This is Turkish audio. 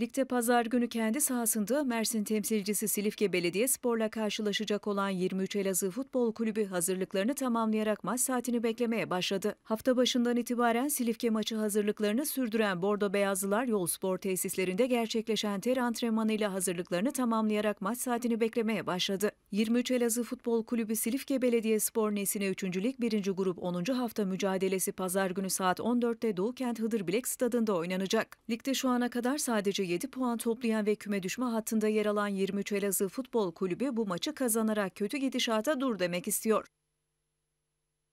Ligde pazar günü kendi sahasında Mersin temsilcisi Silifke Belediyespor'la karşılaşacak olan 23 Elazığ Futbol Kulübü hazırlıklarını tamamlayarak maç saatini beklemeye başladı. Hafta başından itibaren Silifke maçı hazırlıklarını sürdüren Bordo Beyazlılar yol spor tesislerinde gerçekleşen ter antrenmanıyla hazırlıklarını tamamlayarak maç saatini beklemeye başladı. 23 Elazığ Futbol Kulübü Silifke Belediyespor Nesine 3. Lig 1. Grup 10. hafta mücadelesi pazar günü saat 14'te Doğu Kent Hıdırbilek Stadında oynanacak. Ligde şu ana kadar sadece 7 puan toplayan ve küme düşme hattında yer alan 23 Elazığ Futbol Kulübü bu maçı kazanarak kötü gidişata dur demek istiyor.